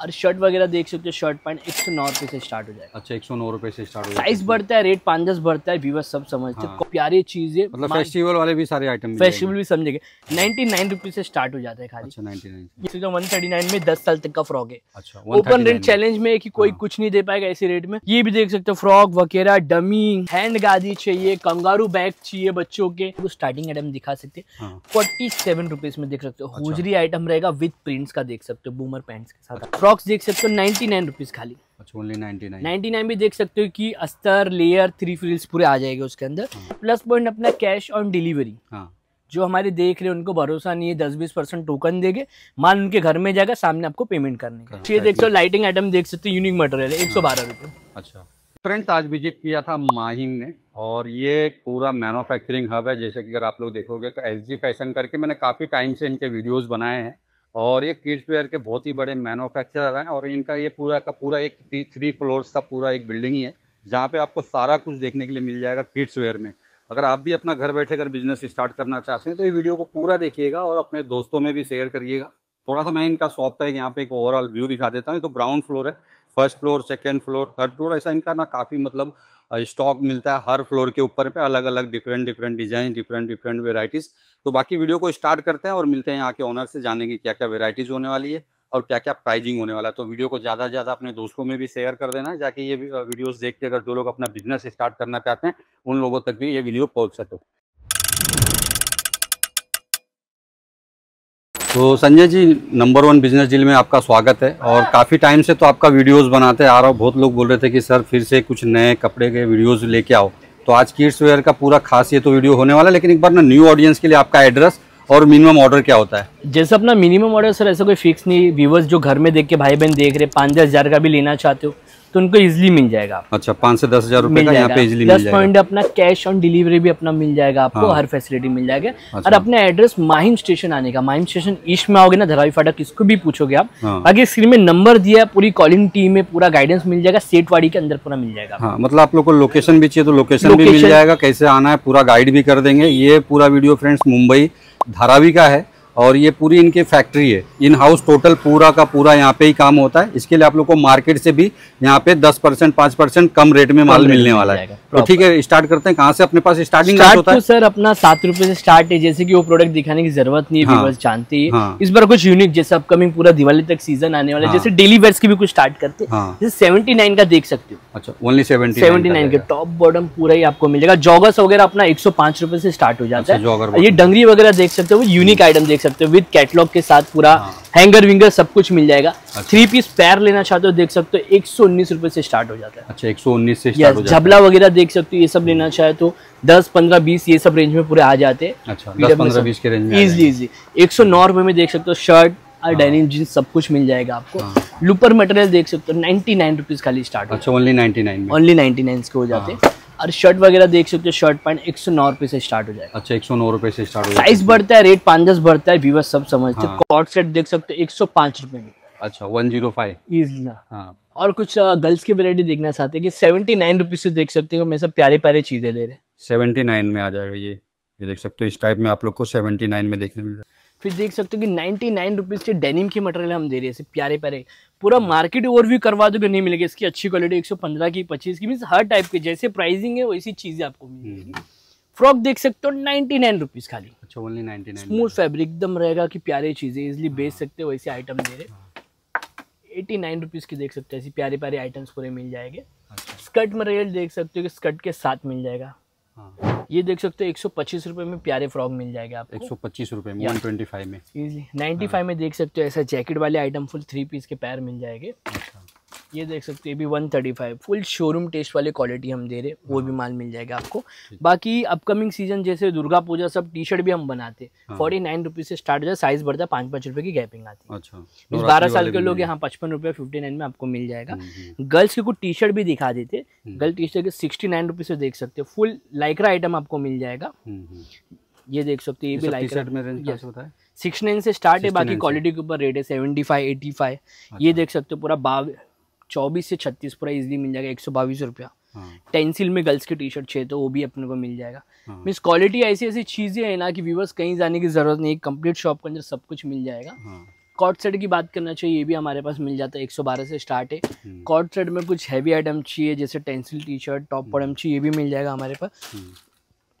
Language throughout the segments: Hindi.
और शर्ट वगैरह देख सकते हो शर्ट पैंट एक सौ नौ रुपए से स्टार्ट हो जाएगा अच्छा एक सौ नौ रुपए से स्टार्ट हो जाएगा साइज बढ़ता है रेट पांच दस बढ़ता है व्यूवर सब समझते हैं हाँ। प्यारी चीज है मतलब फेस्टिवल वाले भी सारे आइटम फेस्टिवल भी समझेंगे नाइनटी नाइन रुपीज से स्टार्ट हो जाता है खाली अच्छा, ninety nine one thirty nine में दस साल तक का फ्रॉक है अच्छा, ओपन रेट चैलेंज में की कोई हाँ। कुछ नहीं दे पाएगा ऐसे रेट में ये भी देख सकते हो फ्रॉक वगैरह डमी हैंड गादी चाहिए कंगारू बैग चाहिए बच्चों के स्टार्टिंग आइटम दिखा सकते फोर्टी सेवन रुपीज में देख सकते हो हुजरी अच्छा। आइटम रहेगा विद प्रिंट्स का देख सकते हो बूमर पैंट्स के साथ फ्रॉक्स देख सकते हो नाइनटी नाइन रुपीज़ खाली नाइनटी अच्छा, नाइन भी देख सकते हो कि अस्तर लेयर थ्री फ्रिल्स पूरे आ जाएंगे उसके अंदर हाँ। प्लस पॉइंट अपना कैश ऑन डिलीवरी हाँ जो हमारे देख रहे हैं उनको भरोसा नहीं है दस बीस परसेंट टोकन देंगे माल उनके घर में जाएगा सामने आपको पेमेंट करने का ये देख सकते हो लाइटिंग आइटम देख सकते हो यूनिक मटेरियल एक सौ हाँ। बारह रुपये अच्छा फ्रेंड्स आज विजिट किया था माहिंग ने और ये पूरा मैन्युफैक्चरिंग हब है जैसे कि अगर आप लोग देखोगे तो एस फैशन करके मैंने काफ़ी टाइम से इनके वीडियोज़ बनाए हैं और ये किड्स वेयर के बहुत ही बड़े मैन्युफैक्चरर हैं और इनका ये पूरा का पूरा एक थ्री फ्लोर्स का पूरा एक बिल्डिंग ही है जहाँ पे आपको सारा कुछ देखने के लिए मिल जाएगा किड्स वेयर में अगर आप भी अपना घर बैठे अगर बिजनेस स्टार्ट करना चाहते हैं तो ये वीडियो को पूरा देखिएगा और अपने दोस्तों में भी शेयर करिएगा थोड़ा सा मैं इनका शॉप का यहाँ पे एक ओवरऑल व्यू दिखा देता हूँ तो ग्राउंड फ्लोर है first floor second floor third floor ऐसा इनका ना काफ़ी मतलब स्टॉक मिलता है हर फ्लोर के ऊपर पे अलग अलग different different design different different varieties तो बाकी वीडियो को स्टार्ट करते हैं और मिलते हैं यहाँ के ऑनर से जानेंगे क्या क्या वेराइटीज़ होने वाली है और क्या क्या प्राइजिंग होने वाला है तो वीडियो को ज़्यादा से ज़्यादा अपने दोस्तों में भी शेयर कर देना जाके ये वीडियोज़ देख के अगर जो लोग अपना बिजनेस स्टार्ट करना चाहते हैं उन लोगों तक भी ये वीडियो पहुँच सको तो Sanjay ji number one business deal में आपका स्वागत है और काफ़ी टाइम से तो आपका वीडियोस बनाते आ रहा बहुत लोग बोल रहे थे कि सर फिर से कुछ नए कपड़े के वीडियोस लेके आओ तो आज किड्स वेयर का पूरा खास ये तो वीडियो होने वाला है लेकिन एक बार ना न्यू ऑडियंस के लिए आपका एड्रेस और मिनिमम ऑर्डर क्या होता है जैसे अपना मिनिमम ऑर्डर सर ऐसा कोई फिक्स नहीं व्यूवर्स जो घर में देख के भाई बहन देख रहे पाँच दस हज़ार का भी लेना चाहते हो तो उनको इजिली मिल जाएगा अच्छा पाँच से दस हजार रुपए का यहाँ पे इजिली मिल जाएगा पॉइंट अपना कैश ऑन डिलीवरी भी अपना मिल जाएगा आपको हाँ। हर फैसिलिटी मिल जाएगा अच्छा। और अपने एड्रेस माहिम स्टेशन आने का माहिम स्टेशन ईस्ट में आओगे ना धरावी फाटक इसको भी पूछोगे आप हाँ। स्क्रीन में नंबर दिया पूरी कॉलिंग टीम में पूरा गाइडेंस मिल जाएगा सेटवाड़ी के अंदर पूरा मिल जाएगा हाँ, मतलब आप लोग को लोकेशन भी चाहिए तो लोकेशन भी मिल जाएगा कैसे आना है पूरा गाइड भी कर देंगे ये पूरा वीडियो फ्रेंड्स मुंबई धारावी का है और ये पूरी इनकी फैक्ट्री है इन हाउस टोटल पूरा का पूरा यहाँ पे ही काम होता है इसके लिए आप लोग को मार्केट से भी यहाँ पे दस परसेंट पांच परसेंट कम रेट में माल मिलने वाला है तो ठीक है स्टार्ट करते हैं कहाँ से अपने पास स्टार्टिंग स्टार्ट होता तो है सर अपना सात रुपए से स्टार्ट है जैसे कि वो प्रोडक्ट दिखाने की जरूरत नहीं है हाँ, हाँ, इस बार कुछ यूनिक जैसे अपकमिंग पूरा दिवाली तक सीजन आने वाला हाँ। जैसे डेली वेयर्स की भी कुछ स्टार्ट करते हैं हाँ। सेवेंटी नाइन का देख सकते हो अच्छा ओनली सेवेंटी सेवेंटी नाइन के टॉप बॉटम पूरा ही आपको मिलेगा जॉगर्स वगैरह अपना एक सौ पांच रुपए से स्टार्ट हो जाता अच्छा, है ये डंगरी वगैरह देख सकते हो यूनिक आइटम देख सकते सकते हो विद कैटलॉग के साथ पूरा हैंगर हाँ। विंगर सब कुछ मिल जाएगा अच्छा। थ्री पीस पैर लेना चाहते हो देख सकते हो एक सौ उन्नीस रुपए से स्टार्ट हो जाता है अच्छा एक सौ उन्नीस से झबला वगैरह देख सकते हो ये सब लेना चाहे तो दस पंद्रह बीस ये सब रेंज में पूरे आ जाते हैं अच्छा, एक सौ नौ रुपए में देख सकते हो शर्ट और डेनिम जींस सब कुछ मिल जाएगा आपको लुपर हाँ। मटेरियल देख सकते हो नाइन्टी नाइन रुपीज खाली स्टार्ट अच्छा only ninety only ninety nine के हो जाते हैं हाँ। और शर्ट वगैरह देख सकते हो शर्ट पैंट एक सौ नौ रुपए से स्टार्ट हो जाएगा अच्छा एक सौ नौ रुपए से स्टार्ट हो साइज बढ़ता है रेट पांच दस बढ़ता है व्यूवर्स सब समझते हैं कॉट हाँ। सेट देख सकते हो एक सौ पांच रुपए में अच्छा वन जीरो फाइव और कुछ गर्ल्स की वेरायटी देखना चाहते हैं कि सेवेंटी नाइन रुपीज से देख सकते हो मैं सब प्यारे प्यारे चीजें ले रहे हैं सेवेंटी नाइन में आ जाएगा ये ये देख सकते हो इस टाइप में आप लोग को सेवेंटी नाइन में देखने मिल जाए फिर देख सकते हो कि नाइन्टी नाइन रुपीज़ के डेनिम की मटेरियल हम दे रहे हैं प्यारे प्यारे पूरा मार्केट ओवरव्यू करवा दो नहीं मिलेगी इसकी अच्छी क्वालिटी पंद्रह की पच्चीस की मीन हर टाइप के जैसे प्राइसिंग है वैसी चीज़ें आपको मिलेगी फ्रॉक हम्म। देख सकते हो नाइन्टी नाइन रुपीज़ खाली अच्छा ओनली नाइन स्मूथ फैब्रिक एकदम रहेगा कि प्यारे चीज़ें इजिली बेच हाँ। सकते हो वैसे आइटम दे रहे हाँ। एटी नाइन रुपीज़ की देख सकते हो ऐसी प्यारे प्यारे आइटम्स पूरे मिल जाएंगे स्कर्ट अच्छा। मटेरियल देख सकते हो कि स्कर्ट के साथ मिल जाएगा हाँ। ये देख सकते हो एक सौ पच्चीस रुपए में प्यारे फ्रॉक मिल जाएगा आपको एक सौ पच्चीस रुपए में वन ट्वेंटी फाइव में नाइन्टी हाँ। फाइव में देख सकते हो ऐसा जैकेट वाले आइटम फुल थ्री पीस के पैर मिल जाएंगे अच्छा। ये देख सकते हैं भी one thirty five full showroom test वाली क्वालिटी हम दे रहे हैं वो भी हाँ। माल मिल जाएगा आपको बाकी अपकमिंग सीजन जैसे दुर्गा पूजा सब टी शर्ट भी हम बनाते हैं फोर्टी नाइन रुपीज से स्टार्ट हो जाए साइज बढ़ता है पाँच पाँच रुपए की गैपिंग आती है अच्छा बारह साल के लोग यहाँ पचपन रुपये फिफ्टी नाइन में आपको मिल जाएगा गर्ल्स हम्म, हम्म। के कुछ टी शर्ट भी दिखा देते गर्ल टी शर्ट के सिक्सटी नाइन रुपीज से देख सकते हो फुल लाइक्रा आइटम आपको मिल जाएगा हम्म, ये देख सकते हो ये भी लाइक्रा में रेंज कैसे होता है सिक्स नाइन से स्टार्ट है बाकी क्वालिटी के ऊपर रेट है सेवेंटी फाइव एटी फाइव ये अच्छा। देख सकते हो पूरा बाव चौबीस से छत्तीस पूरा इजिली मिल जाएगा एक सौ बाईस रुपया टेंसिल हाँ। में गर्ल्स की टी शर्ट छे तो वो भी अपने को मिल जाएगा मीन्स हाँ। क्वालिटी ऐसी ऐसी चीज़ें हैं ना कि व्यूवर्स कहीं जाने की ज़रूरत नहीं कंप्लीट शॉप के अंदर सब कुछ मिल जाएगा कॉट हाँ। सेट की बात करना चाहिए ये भी हमारे पास मिल जाता है 112 से स्टार्ट है कॉट सेट में कुछ हैवी आइटम चाहिए जैसे टेंसिल टी शर्ट टॉप पॉडम चाहिए ये भी मिल जाएगा हमारे पास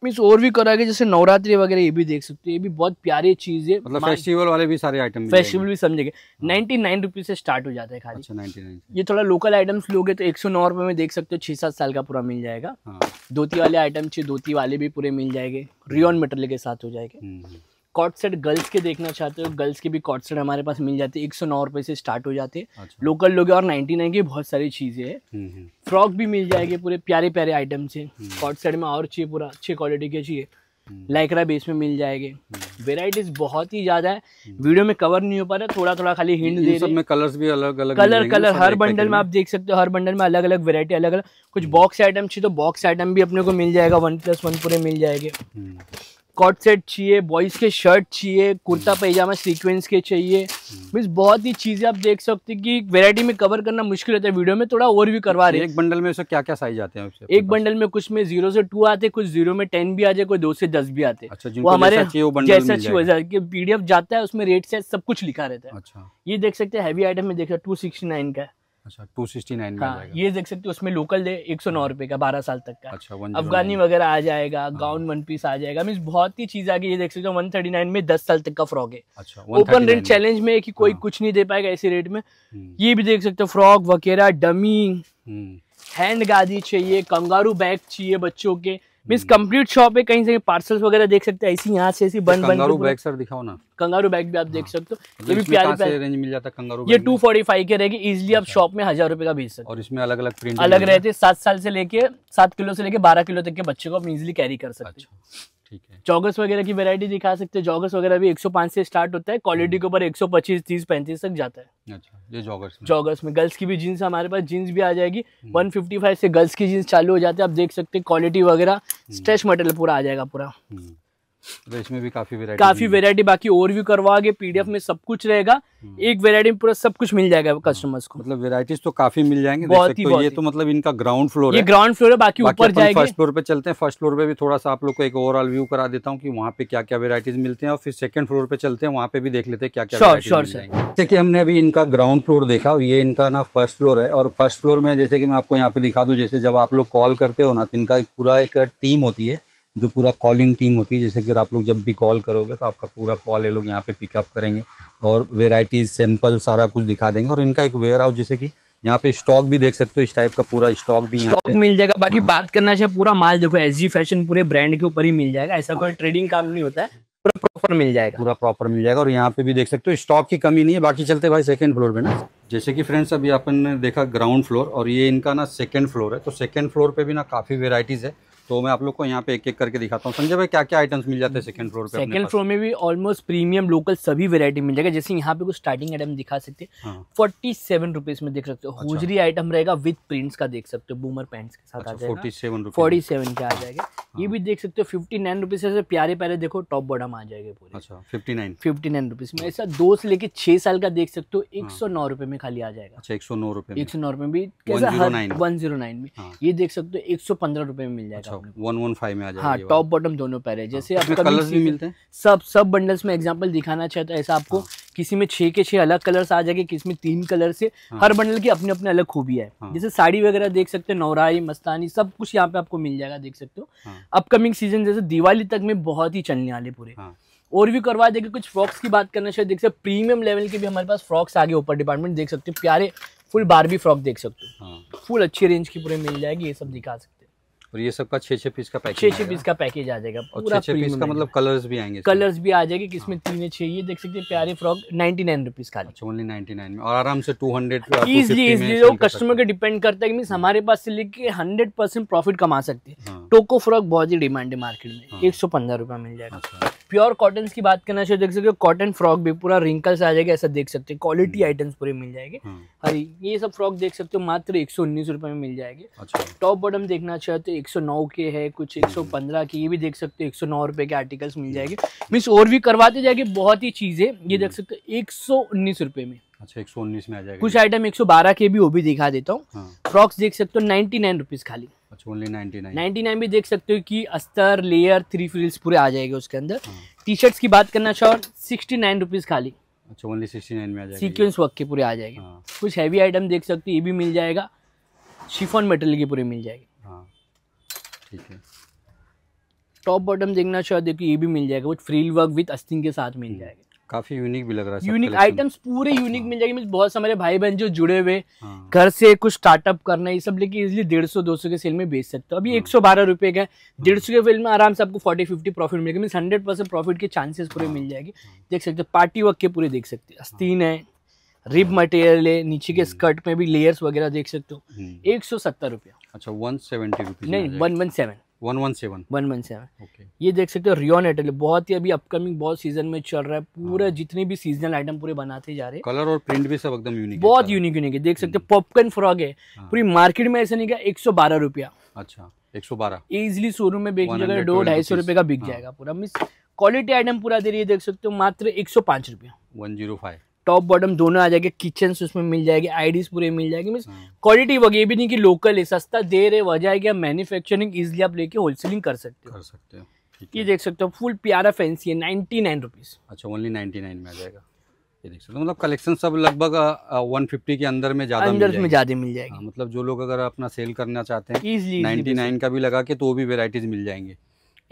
मीन्स और भी करा जैसे नवरात्रि वगैरह ये भी देख सकते हो ये भी बहुत प्यारी चीज है मतलब फेस्टिवल वाले भी सारे आइटम फेस्टिवल भी समझेंगे नाइनटी नाइन रुपीज से स्टार्ट हो जाता है खाली अच्छा, 99. ये थोड़ा लोकल आइटम्स लोगे तो एक सौ नौ रुपए में देख सकते हो छह सात साल का पूरा मिल जाएगा हाँ। धोती वाले आइटम छे धोती वाले भी पूरे मिल जाएंगे रियोन मटेरियल के साथ हो जाएंगे हम्म, हम्म। कॉट सेट गर्ल्स के देखना चाहते हो गर्ल्स के भी कॉट सेट हमारे पास मिल जाते हैं एक सौ नौ रुपये से स्टार्ट हो जाते हैं अच्छा। लोकल लोग और नाइनटी नाइन की बहुत सारी चीज़ें हैं हम्म, हम्म। फ्रॉक भी मिल जाएगी पूरे प्यारे प्यारे आइटम से हम्म। कॉट सेट में और चाहिए पूरा अच्छी क्वालिटी के चाहिए लाइकरा बेस में मिल जाएंगे वेराइटीज बहुत ही ज्यादा है वीडियो में कवर नहीं हो पा रहा थोड़ा थोड़ा खाली हिंड दे सब में कलर्स भी अलग अलग कलर कलर हर बंडल में आप देख सकते हो हर बंडल में अलग अलग वेरायटी अलग अलग कुछ बॉक्स आइटम छे तो बॉक्स आइटम भी अपने को मिल जाएगा वन प्लस वन पूरे मिल जाएंगे कॉट सेट चाहिए बॉयज़ के शर्ट चाहिए कुर्ता पैजामा सीक्वेंस के चाहिए मीन हम्म। बहुत ही चीज़ें आप देख सकते हैं कि वेरायटी में कवर करना मुश्किल होता है वीडियो में थोड़ा और भी करवा रहे हैं एक बंडल में क्या क्या साइज आते हैं एक बंडल में कुछ में जीरो से टू आते कुछ जीरो में टेन भी आ जाए कोई दो से दस भी आते अच्छा, हमारे पीडीएफ जाता है उसमें रेट से सब कुछ लिखा रहता है अच्छा। ये देख सकते हैं आइटम में टू सिक्सटी नाइन का अच्छा टू सिक्सटी हाँ, ये देख सकते हो उसमें लोकल है एक सौ नौ हाँ। रुपए का बारह साल तक का अच्छा अफगानी वगैरह आ जाएगा गाउन वन पीस आ जाएगा मीन बहुत ही चीज आ गई ये देख सकते हो वन थर्टी नाइन में दस साल तक का फ्रॉक है अच्छा ओपन रेट चैलेंज में कि कोई हाँ। कुछ नहीं दे पाएगा ऐसे रेट में हम्म। ये भी देख सकते हो फ्रॉक वगैरह डमी हम्म। हैंड गादी चाहिए कंगारू बैग चाहिए बच्चों के मिस कंप्लीट शॉप है कहीं से पार्सल्स वगैरह देख सकते हैं ऐसी यहाँ से ऐसी बन बन कंगारू बैग सर दिखाओ ना कंगारू बैग भी आप देख हाँ। सकते हो मतलब ये भी प्यारे रेंज मिल जाता कंगारू ये टू फोर्टी फाइव के रहेगी इजिली आप शॉप अच्छा। में हजार रुपए का बेच सकते और इसमें अलग अलग प्रिंट अलग रहते सात साल से लेके सात किलो से लेके बारह किलो तक के बच्चे को आप इजिली कैरी कर सकते हो अच्छा। जॉगर्स वगैरह की वेरायटी दिखा सकते हैं जॉगर्स वगैरह भी 105 से स्टार्ट होता है क्वालिटी हम्म। के ऊपर 125 30 35 तक जाता है अच्छा ये जॉगर्स में जॉगर्स में गर्ल्स की भी जीन्स हमारे पास जीन्स भी आ जाएगी 155 हम्म। से गर्ल्स की जीन्स चालू हो जाती है आप देख सकते हैं क्वालिटी वगैरह स्ट्रेच हम्म। मटेरियल पूरा आ जाएगा पूरा तो इसमें भी काफी वेरायटी काफी वेरायटी बाकी और भी करवागे पीडीएफ में सब कुछ रहेगा हम्म। एक वेरायटी में पूरा सब कुछ मिल जाएगा कस्टमर्स हाँ। को मतलब वेरायटीज तो काफी मिल जाएंगे बहुत ही तो ये तो मतलब इनका ग्राउंड फ्लोर ये ग्राउंड फ्लोर है बाकी ऊपर जाएंगे फर्स्ट फ्लोर पे चलते हैं फर्स्ट फ्लोर पे भी थोड़ा सा आप लोग को एक ओवरऑल व्यू करा देता हूँ की वहाँ पे क्या क्या वेरायटीज मिलते हैं और फिर सेकंड फ्लोर पे चलते हैं वहाँ पे भी देख लेते हैं क्या क्या श्योर जैसे की हमने अभी इनका ग्राउंड फ्लोर देखा ये इनका ना फर्स्ट फ्लोर है और फर्स्ट फ्लोर में जैसे की मैं आपको यहाँ पे दिखा दू जैसे जब आप लोग कॉल करते हो ना तो इनका पूरा एक टीम होती है जो पूरा कॉलिंग टीम होती है जैसे कि आप लोग जब भी कॉल करोगे तो आपका पूरा कॉल ये लोग यहाँ पे पिकअप करेंगे और वेराइटीज सैंपल सारा कुछ दिखा देंगे और इनका एक वेयर हाउस जैसे कि यहाँ पे स्टॉक भी देख सकते हो इस टाइप का पूरा स्टॉक भी स्टॉक मिल जाएगा बाकी बात करना चाहिए पूरा माल देखो एस फैशन पूरे ब्रांड के ऊपर ही मिल जाएगा ऐसा कोई ट्रेडिंग काम नहीं होता है पूरा प्रॉपर मिल जाएगा पूरा प्रॉपर मिल जाएगा और यहाँ पे भी देख सकते हो स्टॉक की कमी नहीं है बाकी चलते भाई सेकंड फ्लोर पे ना जैसे कि फ्रेंड्स अभी अपन ने देखा ग्राउंड फ्लोर और ये इनका ना सेकंड फ्लोर है तो सेकंड फ्लोर पे भी ना काफ़ी वेराइटीज़ है तो मैं आप लोग को यहाँ पे एक एक करके दिखाता हूँ संजय भाई क्या क्या आइटम्स मिल जाते हैं सेकंड फ्लोर पे सेकंड फ्लोर में भी ऑलमोस्ट प्रीमियम लोकल सभी वैरायटी मिल जाएगा जैसे यहाँ पे कुछ स्टार्टिंग आइटम दिखा सकते हैं फोर्टी सेवन रुपीज में देख सकते हो अच्छा। हुजरी आइटम रहेगा विद प्रिंट्स का देख सकते हो बूमर पैंट्स के साथ फोर्टी सेवन फोर्टी सेवन के आ जाएगा ये हाँ। भी देख सकते हो फिफ्टी नाइन रुपीज से प्यारे प्यारे देखो टॉप बॉडम आ जाएगा पूरे fifty nine fifty nine rupees में ऐसा दो से लेके छह साल का देख सकते हो हाँ। एक सौ नौ रुपए में खाली आ जाएगा अच्छा, एक सौ नौ रुपए एक सौ नौ रुपए में भी वन जीरो नाइन में ये देख सकते हो एक सौ पंद्रह रुपए में मिल जाएगा अच्छा, हाँ टॉप बॉटम दोनों पैर है हाँ। जैसे तो सब सब बंडल्स में दिखाना चाहता तो है ऐसा आपको हाँ। किसी में छे के छह अलग कलर्स आ जाएंगे किसी में तीन कलर से हाँ। हर बंडल की अपने अपने अलग खूबी है जैसे साड़ी वगैरह देख सकते हो नौराई मस्तानी सब कुछ यहाँ पे आपको मिल जाएगा देख सकते हो अपकमिंग सीजन जैसे दिवाली तक में बहुत ही चलने वाले पूरे और भी करवा देंगे कुछ फ्रॉक्स की बात करना चाहिए देख सकते प्रीमियम लेवल के भी हमारे पास फ्रॉक्स आगे ऊपर डिपार्टमेंट देख सकते हो प्यारे फुल भी फ्रॉक देख सकते हो फुल अच्छी रेंज की पूरे मिल जाएगी ये सब दिखा सकते और ये सबका छह छह पीस का पैकेज छह छह पीस का पैकेज आ जाएगा और छह पीस का मतलब कलर्स भी आएंगे कलर्स भी आ जाएंगे हाँ। किसमें तीन छह ये देख सकते हैं प्यारे फ्रॉक नाइनटी नाइन रुपीज़ का ओनली नाइनटी नाइन में और आराम से टू हंड्रेड ईजिली ईजिली वो कस्टमर के डिपेंड करता है हमारे पास से लेके हंड्रेड परसेंट प्रॉफिट कमा सकते हैं टोको हाँ। फ्रॉक बहुत ही डिमांड है मार्केट में हाँ। एक सौ पंद्रह रुपया मिल जाएगा अच्छा। प्योर कॉटन की बात करना चाहिए देख सकते हो कॉटन फ्रॉक भी पूरा रिंकल्स आ जाएगा ऐसा देख सकते हो क्वालिटी आइटम्स हम्म। पूरे मिल जाएंगे हरी हम्म। ये सब फ्रॉक देख सकते हो मात्र एक सौ उन्नीस रुपए में मिल जाएंगे टॉप अच्छा। बॉटम देखना चाहिए तो एक सौ नौ के है कुछ हम्म। एक सौ पंद्रह के ये भी देख सकते हो एक सौ नौ रुपए के आर्टिकल्स मिल जाएंगे मीन्स और भी करवाते जाएंगे बहुत ही है ये देख सकते हो एक सौ उन्नीस रुपए में अच्छा एक सौ उन्नीस में आ जाएगा कुछ आइटम एक सौ बारह के भी वो भी दिखा देता हूँ फ्रॉक्स हाँ। देख सकते हो नाइनटी नाइन रुपीज़ खाली अच्छा 99 99 भी देख सकते हो कि अस्तर लेयर थ्री फ्रिल्स पूरे आ जाएंगे उसके अंदर टी हाँ। शर्ट्स की बात करना शोर सिक्सटी नाइन रुपीज़ खाली अच्छा ओनली सिक्सटी नाइन में आ वर्क के पूरे आ जाएंगे हाँ। कुछ हैवी आइटम देख सकते हो ये भी मिल जाएगा शिफोन मेटल के पूरे मिल जाएंगे हाँ। ठीक है टॉप बॉटम देखना शायद देखो ये भी मिल जाएगा वो फ्रील वर्क विथ अस्थिंग के साथ मिल हम्म। जाएगा काफी यूनिक भी लग रहा है यूनिक आइटम्स पूरे यूनिक हाँ। मिल जाएंगे बहुत सारे हमारे भाई बहन जो जुड़े हुए हाँ। घर से कुछ स्टार्टअप करना ये सब लेके इजिली डेढ़ सौ दो सौ के सेल में बेच सकते हो अभी हाँ। एक सौ बारह रुपए का डेढ़ सौ के सेल में आराम से आपको फोर्टी फिफ्टी प्रॉफिट मिलेगा मीन हंड्रेड परसेंट प्रॉफिट के चांसेस पूरे मिल जाएगी देख सकते हो पार्टी वर्क के पूरे देख सकते हो अस्तीन है रिब मटेरियल है नीचे के स्कर्ट हम्म। में भी लेयर्स वगैरह देख सकते हो हम्म। एक सौ सत्तर रुपया अच्छा वन सेवेंटी नहीं वन वन सेवन ओके ये देख सकते हो रियोन एटल बहुत ही अभी अपकमिंग बहुत सीजन में चल रहा है पूरा हाँ। जितने भी सीजनल आइटम पूरे बनाते जा रहे हैं कलर और प्रिंट भी सब एकदम यूनिक बहुत यूनिक यूनिक है देख सकते हो पॉपकॉर्न hmm। फ्रॉग है हाँ। पूरी मार्केट में ऐसा नहीं क्या एक सौ बारह रुपया अच्छा एक सौ बारह इजिली शोरूम में बेच जाएगा दो ढाई सौ रुपए का बिक हाँ। जाएगा पूरा मीन क्वालिटी आइटम पूरा दे रही है देख सकते हो मात्र एक सौ पांच रुपया one zero five top bottom दोनों आ जाएंगे किचन उसमें मिल जाएगी आईडीज पूरे मिल जाएगी मीन क्वालिटी वगैरह भी नहीं कि लोकल है सस्ता दे रहे वजह है कि आप मैन्युफैक्चरिंग इजिली आप लेके होलसेलिंग कर सकते हो कर सकते हो ये देख सकते हो फुल प्यारा फैंसी है नाइनटी नाइन रुपीज़ अच्छा ओनली नाइनटी नाइन में आ जाएगा ये देख सकते हो मतलब कलेक्शन सब लगभग वन फिफ्टी के अंदर में ज्यादा अंदर में ज्यादा मिल हाँ, जाएगी हाँ, मतलब जो लोग अगर अपना सेल करना चाहते हैं नाइनटी नाइन का भी लगा के तो वो भी वेराइटीज मिल जाएंगे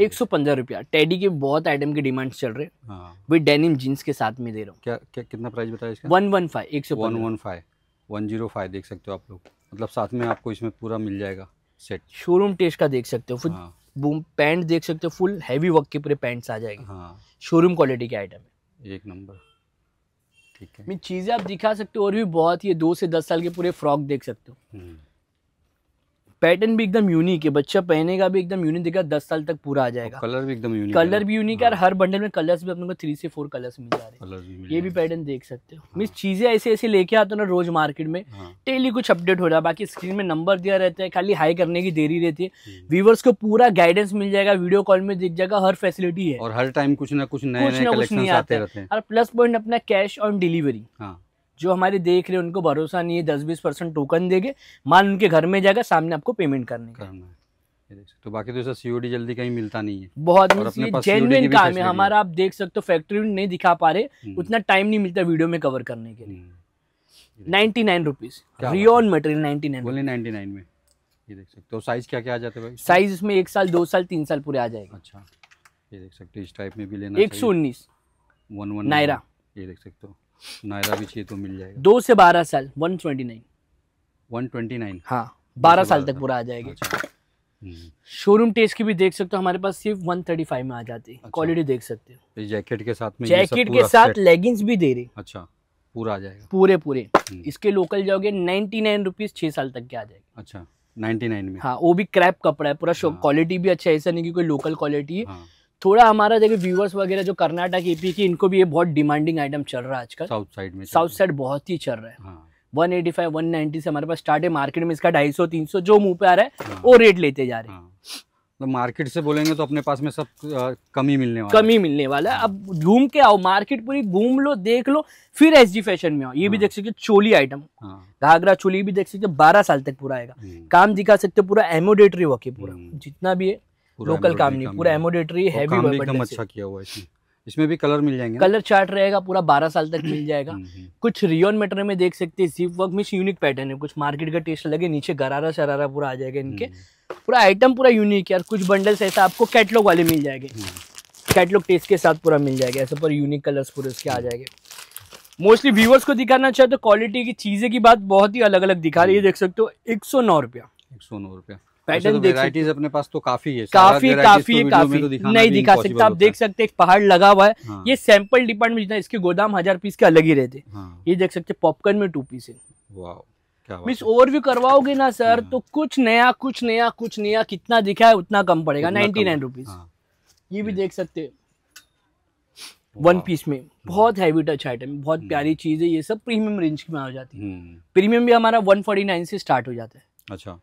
एक सौ पंद्रह रुपया टेडी के बहुत आइटम के डिमांड चल रहे हैं विद डेनिम जीन्स के साथ में दे रहा हूँ क्या, क्या कितना प्राइस बताया इसका वन वन फाइव एक सौ one one five one zero five देख सकते हो आप लोग मतलब साथ में आपको इसमें पूरा मिल जाएगा सेट शोरूम टेस्ट का देख सकते हो फुल बूम पैंट देख सकते हो फुल हैवी वर्क के पूरे पैंट्स आ जाएंगे हाँ। शोरूम क्वालिटी के आइटम है एक नंबर ठीक है मैं चीज़ें आप दिखा सकते हो और भी बहुत ये दो से दस साल के पूरे फ्रॉक देख सकते हो हम्म। पैटर्न भी एकदम यूनिक है बच्चा पहनेगा भी एकदम यूनिक दिखेगा दस साल तक पूरा आ जाएगा कलर भी एकदम यूनिक कलर भी यूनिक है और हाँ। हर बंडल में कलर्स भी अपने को थ्री से फोर कलर्स मिल जा रहे हैं ये भी पैटर्न देख सकते हो हाँ। मीन चीज़ें ऐसे ऐसे लेके आते हो ना रोज मार्केट में डेली हाँ। कुछ अपडेट हो रहा है बाकी स्क्रीन में नंबर दिया रहता है खाली हाई करने की देरी रहती है व्यूवर्स हम्म। को पूरा गाइडेंस मिल जाएगा वीडियो कॉल में दिख जाएगा हर फैसिलिटी है और हर टाइम कुछ ना कुछ नए कुछ ना कुछ नहीं आते हैं प्लस पॉइंट अपना कैश ऑन डिलीवरी जो हमारे देख रहे हैं उनको भरोसा नहीं है दस बीस परसेंट टोकन देंगे माल उनके घर में जाएगा सामने आपको पेमेंट करने करना तो बाकी तो ऐसा सीओडी जल्दी कहीं मिलता नहीं है बहुत जेनुअन काम है हमारा आप देख सकते हो फैक्ट्री में नहीं दिखा पा रहे हम्म। उतना टाइम नहीं मिलता वीडियो में कवर करने के लिए हम्म। Ninety nine rupees rayon material ninety nine बोले नाइन्टी नाइन में ये देख सकते हो साइज क्या क्या आ जाता है भाई साइज इसमें एक साल दो साल तीन साल पूरे आ जाएगा अच्छा ये देख सकते हो इस टाइप में भी लेना एक सौ उन्नीस वन वन नायरा ये देख सकते हो नायरा भी चाहिए तो मिल जाएगा दो से बारह साल one twenty nine one twenty nine हाँ बारह साल तक पूरा आ जाएगा अच्छा। शोरूम हम्म। टेस्ट की भी देख सकते हो हमारे पास सिर्फ वन थर्टी फाइव में आ जाती है अच्छा। क्वालिटी देख सकते हो जैकेट के साथ में जैकेट के साथ लेगिंग्स भी दे रहे अच्छा पूरा आ जाएगा पूरे पूरे हम्म। इसके लोकल जाओगे नाइनटी नाइन रुपीज छह साल तक के आ जाएगा अच्छा नाइनटी नाइन में हाँ वो भी क्रैप कपड़ा है पूरा क्वालिटी हाँ। भी अच्छा है ऐसा नहीं की कोई लोकल क्वालिटी है हाँ। थोड़ा हमारा जैसे व्यूवर्स वगैरह जो कर्नाटक ईपी की इनको भी ये बहुत डिमांडिंग आइटम चल रहा है आजकल साउथ साइड में साउथ साइड बहुत ही चल रहा है फाइव वन नाइनटी से हमारे पास स्टार्ट है मार्केट में इसका ढाई सौ तीन सौ जो मुंह पे आ रहा है हाँ। वो रेट लेते जा रहे हैं हाँ। तो मार्केट से बोलेंगे तो अपने पास में सब कमी मिलने वाला कमी मिलने वाला है हाँ। अब घूम के आओ मार्केट पूरी घूम लो देख लो फिर एस जी फैशन में आओ ये भी देख सकते चोली आइटम घाघरा चोली भी देख सकते बारह साल तक पूरा आएगा हम्म। काम दिखा सकते पूरा एमोडेटरी वर्क है पूरा हम्म। जितना भी है लोकल काम नहीं पूरा एमोडेटरी e हैवी अच्छा किया हुआ है इसमें भी कलर मिल जाएंगे कलर चार्ट रहेगा पूरा बारह साल तक मिल जाएगा हम्म, हम्म। कुछ रियोन मेटर में देख सकते हैं सीप वर्क मिस यूनिक पैटर्न है कुछ मार्केट का टेस्ट लगे नीचे गरारा शरारा पूरा आ जाएगा इनके हम्म, पूरा आइटम पूरा यूनिक है और कुछ बंडल्स ऐसा आपको कैटलॉग वाले मिल जाएंगे कैटलॉग टेस्ट के साथ पूरा मिल जाएगा ऐसे पर यूनिक कलर्स पूरे उसके आ जाएंगे मोस्टली व्यूवर्स को दिखाना चाहे तो क्वालिटी की चीज़ें की बात बहुत ही अलग अलग दिखा रही है देख सकते हो एक सौ नौ रुपया एक सौ नौ रुपया पैटर्न अच्छा, तो देख सकते हैं अपने पास तो काफी है काफी काफी तो काफी तो नहीं दिखा सकते आप देख सकते हैं पहाड़ लगा हुआ है हाँ। ये सैंपल डिपार्टमेंट जितना इसके गोदाम हजार पीस के अलग ही रहते हाँ। ये देख सकते पॉपकॉर्न में टू पीस है मिस ओवरव्यू करवाओगे ना सर हाँ। तो कुछ नया कुछ नया कुछ नया कितना दिखा है उतना कम पड़ेगा नाइनटी नाइन रुपीज ये भी देख सकते हैं वन पीस में बहुत हैवी टच आइटम बहुत हम्म। प्यारी चीज है ये सब प्रीमियम रेंज में आ जाती है प्रीमियम हम्म। भी हमारा वन फोर्टी नाइन से स्टार्ट हो जाता है अच्छा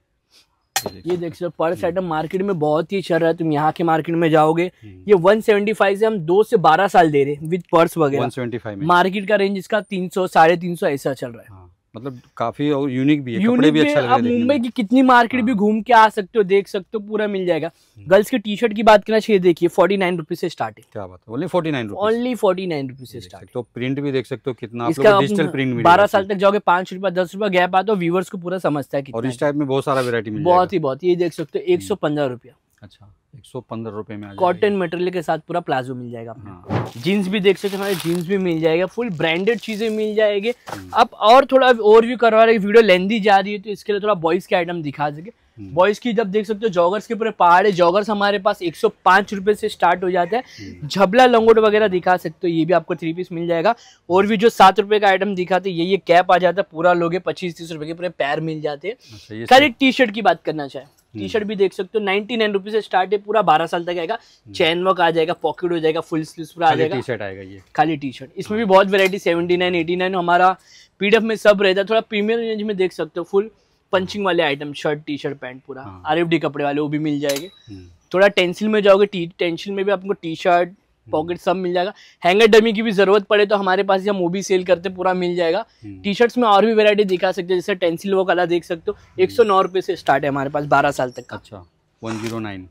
ये देख सकते हो पर आइटम मार्केट में बहुत ही चल रहा है तुम यहाँ के मार्केट में जाओगे ये 175 से हम दो से बारह साल दे रहे विद पर्स वगैरह मार्केट का रेंज इसका तीन सौ साढ़े तीन सौ ऐसा चल रहा है हाँ। मतलब काफी और यूनिक भी है यूनिक भी, भी अच्छा आप मुंबई की कितनी मार्केट हाँ। भी घूम के आ सकते हो देख सकते हो पूरा मिल जाएगा गर्ल्स हम्म। के टी शर्ट की बात करना चाहिए देखिए फोर्टी नाइन रुपीज से स्टार्ट है क्या बात only forty nine only forty nine rupees से स्टार्ट तो प्रिंट भी देख सकते हो कितना इसका डिजिटल प्रिंट बारह साल तक जाओगे पांच रुपया दस रुपया गैप आता हो व्यूवर्स को पूरा समझता है और इस टाइप में बहुत सारा वेरायटी बहुत ही बहुत ये देख सकते हो एक हम्म। सौ पंद्रह रुपया अच्छा एक सौ पंद्रह रुपए में कॉटन मटेरियल के साथ पूरा प्लाजो मिल जाएगा हाँ। जीन्स भी देख सकते हैं हमारे जींस भी मिल जाएगा फुल ब्रांडेड चीज़ें मिल जाएगी हम्म। अब और थोड़ा और भी करवा रहे वीडियो लेंदी जा रही है तो इसके लिए थोड़ा बॉयज़ के आइटम दिखा सके बॉयज़ हम्म। की जब देख सकते हो जॉगर्स के पूरे पहाड़ है जॉगर्स हमारे पास एक सौ से स्टार्ट हो जाता है हम्म। झबला लंगोट वगैरह दिखा सकते हो ये भी आपको थ्री पीस मिल जाएगा और भी जो सात रुपए का आइटम दिखाते ये ये कैप आ जाता है पूरा लोगे पच्चीस तीस रुपए के पूरे पैर मिल जाते हैं खाली टी शर्ट की बात करना चाहे हम्म। टी शर्ट भी देख सकते हो नाइनटी नाइन रुपीज से स्टार्ट है पूरा बारह साल तक आएगा हम्म। चैन वर्क आ जाएगा पॉकेट हो जाएगा फुल स्लीव पूरा आ जाएगा टी शर्ट आएगा ये खाली टी शर्ट इसमें भी हाँ। बहुत variety seventy nine eighty nine हमारा पीडीएफ में सब रहता है थोड़ा प्रीमियम रेंज में देख सकते हो फुल पंचिंग वाले item shirt T shirt pant पूरा आर हाँ। कपड़े वाले वो भी मिल जाएंगे हम्म। थोड़ा टेंसिल में जाओगे टेंसिल में भी आपको टी शर्ट पॉकेट सब मिल जाएगा हैंगर डमी की भी जरूरत पड़े तो हमारे पास हम वो भी सेल करते पूरा मिल जाएगा टी हम्म। शर्ट्स में और भी वेरायटी दिखा सकते हैं जैसे टेंसिल वो कला देख सकते हो हम्म। एक सौ नौ से स्टार्ट है हमारे पास बारह साल तक का अच्छा वन जीरो नाइन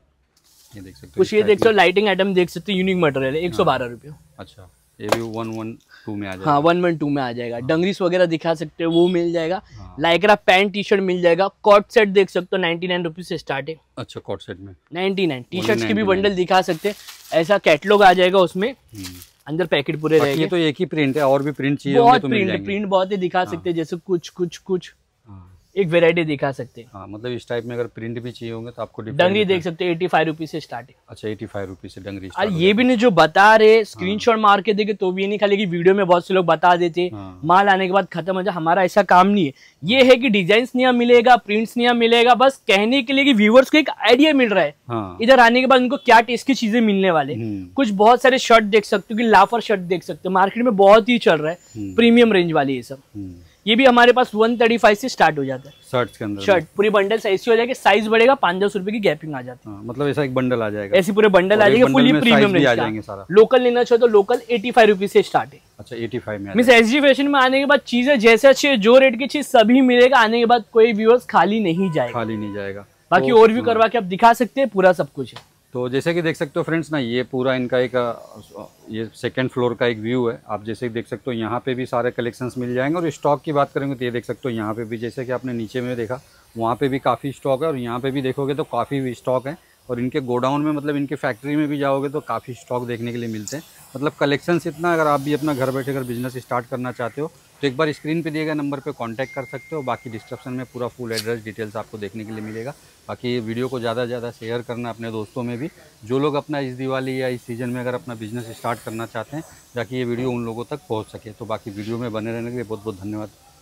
ये देख सकते कुछ ये देख सकते हो लाइटिंग आइटम देख सकते हो यूनिक मटेरियल है एक सौ बारह रुपये अच्छा ये भी वन वन टू में आ जाएगा हाँ वन वन टू में आ जाएगा हाँ। डंगरीस वगैरह दिखा सकते हो वो मिल जाएगा हाँ। लाइकरा पैंट टी शर्ट मिल जाएगा कॉट सेट देख सकते हो नाइन्टी नाइन रुपीज से स्टार्ट है अच्छा कॉट सेट में नाइनटी नाइन टी शर्ट की भी बंडल दिखा सकते हैं ऐसा कैटलॉग आ जाएगा उसमें हम्म। अंदर पैकेट पूरे रहेंगे तो एक ही प्रिंट है और भी प्रिंट चाहिए बहुत प्रिंट तो प्रिंट बहुत ही दिखा हाँ। सकते हैं जैसे कुछ कुछ कुछ एक वेरायटी दिखा सकते हैं हाँ, मतलब इस टाइप में अगर प्रिंट भी चाहिए होंगे तो आपको डंगरी देख सकते हैं एटी फाइव रुपीज से स्टार्ट है अच्छा एटी फाइव रुपीज से डंगरी और ये भी नहीं जो बता रहे स्क्रीन हाँ। शॉट मार के देखे तो भी नहीं खाली कि वीडियो में बहुत से लोग बता देते हाँ। माल आने के बाद खत्म हो जाए हमारा ऐसा काम नहीं है ये है की डिजाइन नया मिलेगा प्रिंट्स नया मिलेगा बस कहने के लिए व्यूवर्स को एक आइडिया मिल रहा है हाँ। इधर आने के बाद उनको क्या टेस्ट की चीजें मिलने वाले हम्म। कुछ बहुत सारे शर्ट देख सकते हो कि लाफर शर्ट देख सकते हो मार्केट में बहुत ही चल रहा है प्रीमियम हम्म। रेंज वाली ये सब हम्म। ये भी हमारे पास 135 से स्टार्ट हो जाता है शर्ट के अंदर शर्ट पूरी बंडल से ऐसी हो जाएगी साइज बढ़ेगा पांच दस रुपए की गैपिंग आ जाती है हाँ, मतलब ऐसा एक बंडल आ जाएगा ऐसी पूरे बंडल आ जाएगा फुली प्रीमियम लोकल लेना चाहो तो लोकल एटी फाइव से स्टार्ट है अच्छा एटी फाइव में एस जी फैशन में आने के बाद चीजें जैसे अच्छी जो रेट की चीज सभी मिलेगा आने के बाद कोई व्यूअर्स खाली नहीं जाएगा खाली नहीं जाएगा बाकी तो और भी करवा के आप दिखा सकते हैं पूरा सब कुछ है तो जैसे कि देख सकते हो फ्रेंड्स ना ये पूरा इनका एक ये सेकेंड फ्लोर का एक व्यू है आप जैसे कि देख सकते हो यहाँ पे भी सारे कलेक्शंस मिल जाएंगे और स्टॉक की बात करेंगे तो ये देख सकते हो यहाँ पे भी जैसे कि आपने नीचे में देखा वहाँ पे भी काफ़ी स्टॉक है और यहाँ पे भी देखोगे तो काफ़ी स्टॉक है और इनके गोडाउन में मतलब इनके फैक्ट्री में भी जाओगे तो काफ़ी स्टॉक देखने के लिए मिलते हैं मतलब कलेक्शन इतना अगर आप भी अपना घर बैठे अगर बिजनेस स्टार्ट करना चाहते हो तो एक बार स्क्रीन पे दिए गए नंबर पे कांटेक्ट कर सकते हो बाकी डिस्क्रिप्शन में पूरा फुल एड्रेस डिटेल्स आपको देखने के लिए मिलेगा बाकी वीडियो को ज़्यादा से ज़्यादा शेयर करना अपने दोस्तों में भी जो लोग अपना इस दिवाली या इस सीज़न में अगर अपना बिजनेस स्टार्ट करना चाहते हैं ताकि ये वीडियो उन लोगों तक पहुँच सके तो बाकी वीडियो में बने रहने के लिए बहुत बहुत धन्यवाद